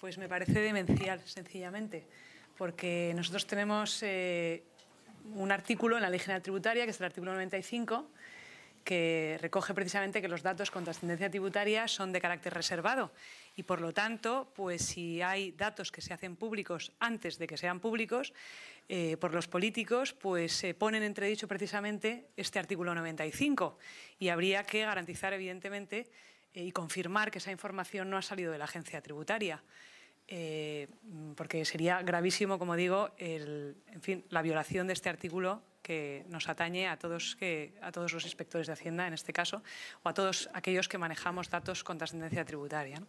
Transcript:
Pues me parece demencial, sencillamente, porque nosotros tenemos eh, un artículo en la Ley General Tributaria, que es el artículo 95, que recoge precisamente que los datos con trascendencia tributaria son de carácter reservado y por lo tanto, pues si hay datos que se hacen públicos antes de que sean públicos eh, por los políticos, pues se pone en entredicho precisamente este artículo 95 y habría que garantizar evidentemente eh, y confirmar que esa información no ha salido de la agencia tributaria. Eh, porque sería gravísimo, como digo, en fin, la violación de este artículo que nos atañe a todos, que, a todos los inspectores de Hacienda, en este caso, o a todos aquellos que manejamos datos con trascendencia tributaria.